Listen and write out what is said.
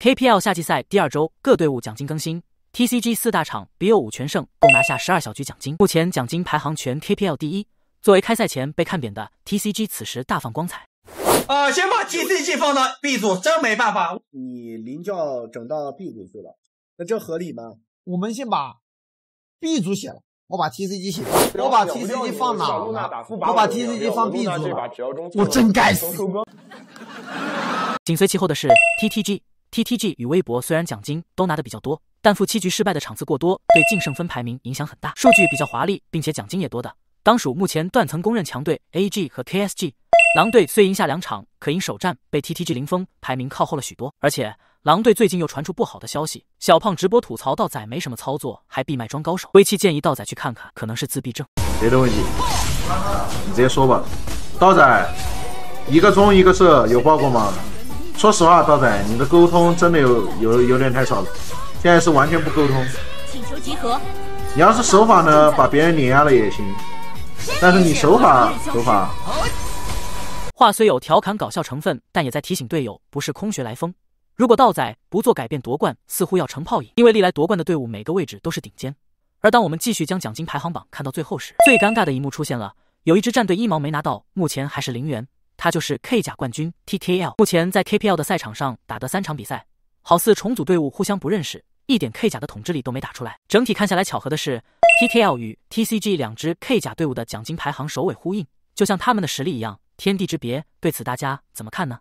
KPL 夏季赛第二周各队伍奖金更新，TCG 四大厂 BO 五全胜，共拿下十二小局奖金，目前奖金排行全 KPL 第一。作为开赛前被看扁的 TCG，此时大放光彩。啊，先把 TCG 放到 B 组，真没办法。你林教整到 B 组去了，那这合理吗？我们先把 B 组写了，我把 TCG 写，我把 TCG 放哪了？我把 TCG 放 B 组我真该死。紧随其后的是 TTG。T T G 与微博虽然奖金都拿的比较多，但负七局失败的场次过多，对净胜分排名影响很大。数据比较华丽，并且奖金也多的，当属目前断层公认强队 A G 和 K S G。狼队虽赢下两场，可因首战被 T T G 零封，排名靠后了许多。而且狼队最近又传出不好的消息，小胖直播吐槽道：“仔没什么操作，还闭麦装高手。”微七建议道：“仔去看看，可能是自闭症。”别的问题？你直接说吧。道仔，一个中一个射，有报过吗？说实话，道仔，你的沟通真的有有有点太少了，现在是完全不沟通。请求集合。你要是手法呢，把别人碾压了也行。但是你手法手法。话虽有调侃搞笑成分，但也在提醒队友，不是空穴来风。如果道仔不做改变，夺冠似乎要成泡影，因为历来夺冠的队伍每个位置都是顶尖。而当我们继续将奖金排行榜看到最后时，最尴尬的一幕出现了，有一支战队一毛没拿到，目前还是零元。他就是 K 甲冠军 T K L，目前在 K P L 的赛场上打的三场比赛，好似重组队伍互相不认识，一点 K 甲的统治力都没打出来。整体看下来，巧合的是 T K L 与 T C G 两支 K 甲队伍的奖金排行首尾呼应，就像他们的实力一样，天地之别。对此大家怎么看呢？